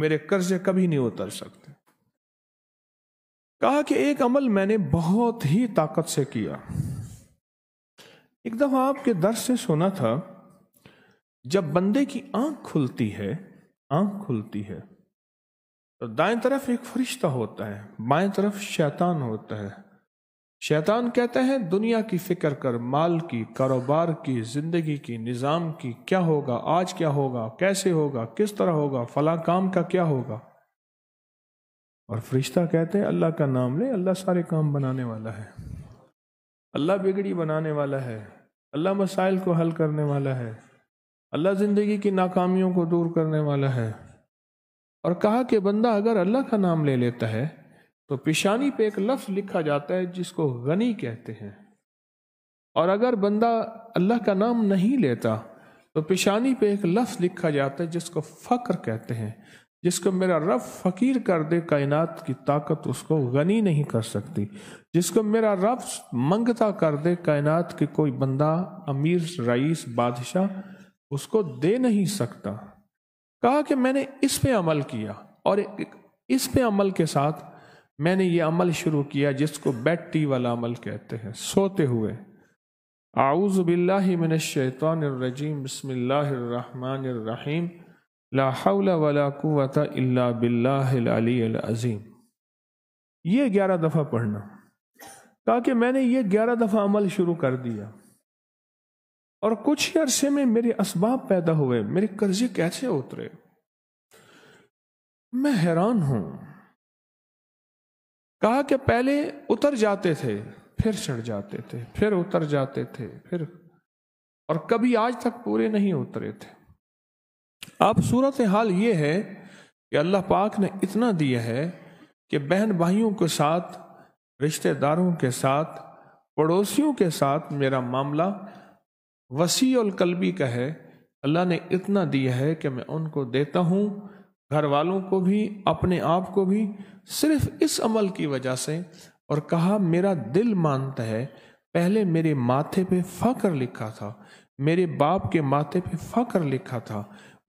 मेरे कर्जे कभी नहीं उतर सकते कहा कि एक अमल मैंने बहुत ही ताकत से किया एक दफा आपके दर से सुना था जब बंदे की आंख खुलती है आंख खुलती है तो दाएं तरफ एक फरिश्ता होता है बाएं तरफ शैतान होता है शैतान कहते हैं दुनिया की फिक्र कर माल की कारोबार की जिंदगी की निज़ाम की क्या होगा आज क्या होगा कैसे होगा किस तरह होगा फला काम का क्या होगा और फरिश्ता कहते हैं अल्लाह का नाम ले अल्लाह सारे काम बनाने वाला है अल्लाह बिगड़ी बनाने वाला है अल्लाह मसाइल को हल करने वाला है अल्लाह ज़िंदगी की नाकामियों को दूर करने वाला है और कहा कि बंदा अगर अल्लाह का नाम ले लेता है तो पेशानी पे एक लफ्ज़ लिखा जाता है जिसको गनी कहते हैं और अगर बंदा अल्लाह का नाम नहीं लेता तो पेशानी पे एक लफ्ज़ लिखा जाता है जिसको फ़क्र कहते हैं जिसको मेरा रब फ़कीर कर दे कायनात की ताकत उसको गनी नहीं कर सकती जिसको मेरा रब मंगता कर दे कायनात के कोई बंदा अमीर रईस बादशाह उसको दे नहीं सकता कहा कि मैंने इस पे अमल किया और इस पे अमल के साथ मैंने ये अमल शुरू किया जिसको बेड टी वाला अमल कहते हैं सोते हुए आउज़ बिल्लाजीम बसमीम लाहौलावत ये ग्यारह दफ़ा पढ़ना ताकि मैंने ये ग्यारह दफ़ा अमल शुरू कर दिया और कुछ ही अरसे में मेरे इसबाब पैदा हुए मेरे कर्जे कैसे उतरे मैं हैरान हूँ कहा कि पहले उतर जाते थे फिर चढ़ जाते थे फिर उतर जाते थे फिर और कभी आज तक पूरे नहीं उतरे थे अब सूरत हाल ये है कि अल्लाह पाक ने इतना दिया है कि बहन भाइयों के साथ रिश्तेदारों के साथ पड़ोसियों के साथ मेरा मामला वसी और कलबी का है अल्लाह ने इतना दिया है कि मैं उनको देता हूँ घर वालों को भी अपने आप को भी सिर्फ इस अमल की वजह से और कहा मेरा दिल मानता है पहले मेरे माथे पे फ़क्र लिखा था मेरे बाप के माथे पे फ़क्र लिखा था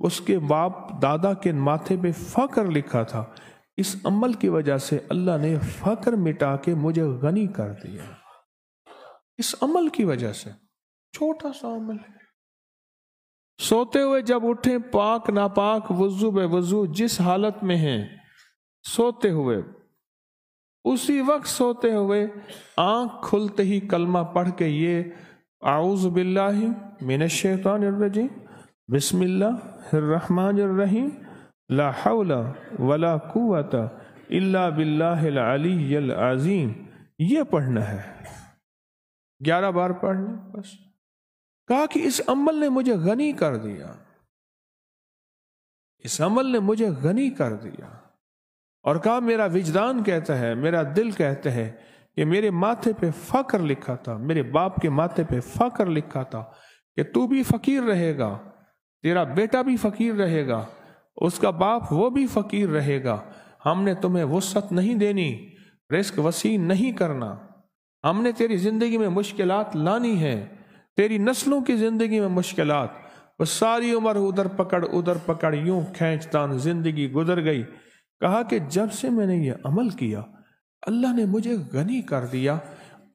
उसके बाप दादा के माथे पे फ़क्र लिखा था इस अमल की वजह से अल्लाह ने फ़क्र मिटा के मुझे गनी कर दिया इस अमल की वजह से छोटा सा अमल है सोते हुए जब उठे पाक नापाक वजू बे वजू जिस हालत में हैं सोते हुए उसी वक्त सोते हुए आंख खुलते ही कलमा पढ़ के ये आउज बिल्ला मिन शैतानजी बसमिल्लाहमानरहीम लाहौला वला कुत अल्ला बिल्लाजीम ये पढ़ना है ग्यारह बार पढ़ना बस कहा कि इस अमल ने मुझे गनी कर दिया इस अमल ने मुझे गनी कर दिया और कहा मेरा विजदान कहता है मेरा दिल कहता है कि मेरे माथे पे फकर लिखा था मेरे बाप के माथे पे फकर लिखा था कि तू भी फकीर रहेगा तेरा बेटा भी फकीर रहेगा उसका बाप वो भी फकीर रहेगा हमने तुम्हें वसत नहीं देनी रिस्क वसी नहीं करना हमने तेरी ज़िंदगी में मुश्किलात लानी है तेरी नस्लों की जिंदगी में मुश्किल वह सारी उम्र उधर पकड़ उधर पकड़ यूं खींचतान जिंदगी गुजर गई कहा कि जब से मैंने यह अमल किया अल्लाह ने मुझे गनी कर दिया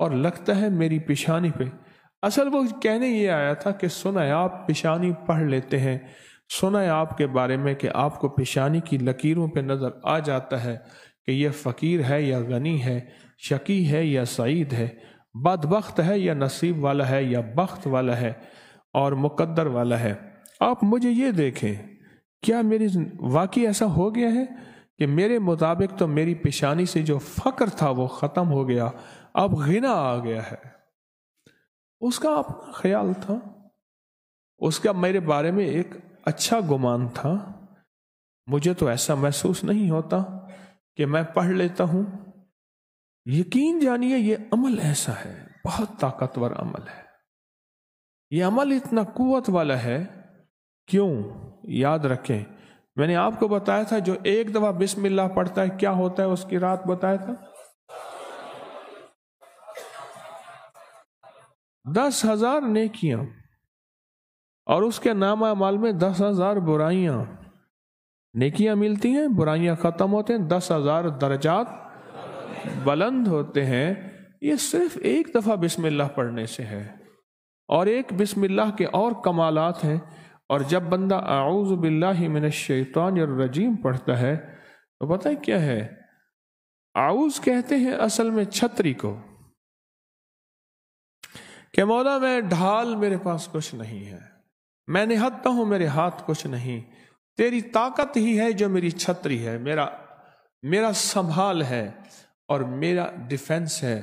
और लगता है मेरी पेशानी पे असल वो कहने ये आया था कि सुना आप पेशानी पढ़ लेते हैं सुना आपके बारे में कि आपको पेशानी की लकीरों पे नज़र आ जाता है कि यह फ़कीर है या गनी है शकी है या सईद है बदबخت है या नसीब वाला है या बख्त वाला है और मुकद्दर वाला है आप मुझे ये देखें क्या मेरी वाकई ऐसा हो गया है कि मेरे मुताबिक तो मेरी पेशानी से जो फ़क्र था वो ख़त्म हो गया अब घिना आ गया है उसका अपना ख्याल था उसका मेरे बारे में एक अच्छा गुमान था मुझे तो ऐसा महसूस नहीं होता कि मैं पढ़ लेता हूँ यकीन जानिए ये अमल ऐसा है बहुत ताकतवर अमल है ये अमल इतना कुवत वाला है क्यों याद रखें मैंने आपको बताया था जो एक दफ़ा बिस्मिल्लाह पढ़ता है क्या होता है उसकी रात बताया था दस हजार नेकियां और उसके नाम अमाल में दस हजार बुराइयां नेकियां मिलती हैं बुराइयां खत्म होते हैं दस हजार दर्जात बुलंद होते हैं ये सिर्फ एक दफ़ा बिस्मिल्लाह पढ़ने से है और एक बिस्मिल्लाह के और कमालात हैं और जब बंदा आउज़ बिल्लाशैतानरजीम पढ़ता है तो पता है क्या है आउज़ कहते हैं असल में छतरी को कि मौला मैं ढाल मेरे पास कुछ नहीं है मैं निहत्ता हूं मेरे हाथ कुछ नहीं तेरी ताकत ही है जो मेरी छतरी है मेरा मेरा संभाल है और मेरा डिफेंस है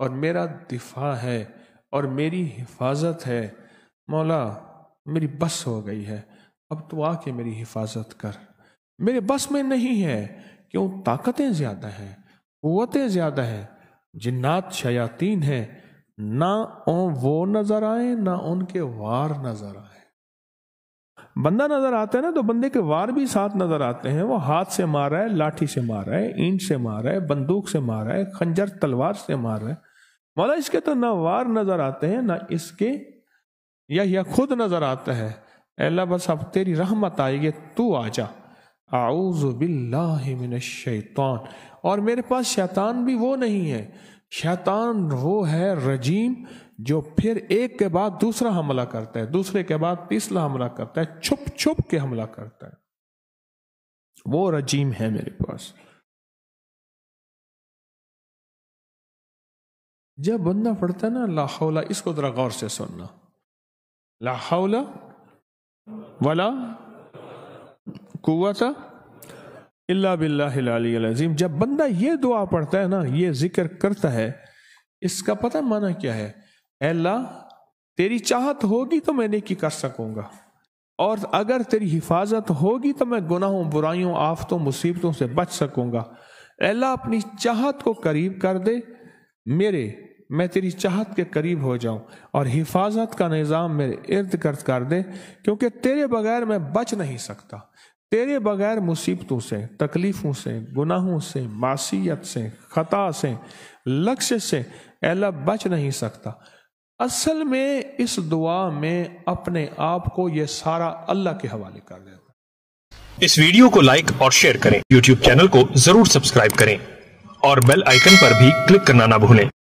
और मेरा दिफा है और मेरी हिफाजत है मौला मेरी बस हो गई है अब तो आके मेरी हिफाजत कर मेरे बस में नहीं है क्यों ताकतें ज़्यादा हैं क़वतें ज़्यादा हैं जिन्नात शयातीन हैं ना वो नज़र आए ना उनके वार नज़र आए बंदा नजर आता है ना तो बंदे के वार भी साथ नजर आते हैं वो हाथ से मार रहा है लाठी से मार रहा है ईंट से मार रहा है बंदूक से मार रहा है खंजर तलवार से मार रहा है मौला इसके तो ना वार नजर आते हैं ना इसके या या खुद नजर आता है अल्लाह बस अब तेरी रहमत आएगी तू आ जा आउज़ मिनश शैतान और मेरे पास शैतान भी वो नहीं है शैतान वो है रजीम जो फिर एक के बाद दूसरा हमला करता है दूसरे के बाद तीसरा हमला करता है छुप छुप के हमला करता है वो रजीम है मेरे पास जब बंदा पढ़ता है ना लाहौला इसको जरा गौर से सुनना लाहौला वाला कुआ था अल्लाह बिल्लाजीम जब बंदा ये दुआ पढ़ता है ना ये जिक्र करता है इसका पता माना क्या है अल्लाह तेरी चाहत होगी तो मैं नेकी कर सकूंगा और अगर तेरी हिफाजत होगी तो मैं गुनाहों बुराइयों आफतों मुसीबतों से बच सकूंगा अल्लाह अपनी चाहत को करीब कर दे मेरे मैं तेरी चाहत के करीब हो जाऊं और हिफाजत का निज़ाम मेरे इर्द गर्द कर दे क्योंकि तेरे बगैर मैं बच नहीं सकता तेरे बगैर मुसीबतों से तकलीफ़ों से गुनाहों से मासीत से ख़ता से लक्ष्य से एला बच नहीं सकता असल में इस दुआ में अपने आप को यह सारा अल्लाह के हवाले कर देता इस वीडियो को लाइक और शेयर करें यूट्यूब चैनल को जरूर सब्सक्राइब करें और बेल आइकन पर भी क्लिक करना ना भूलें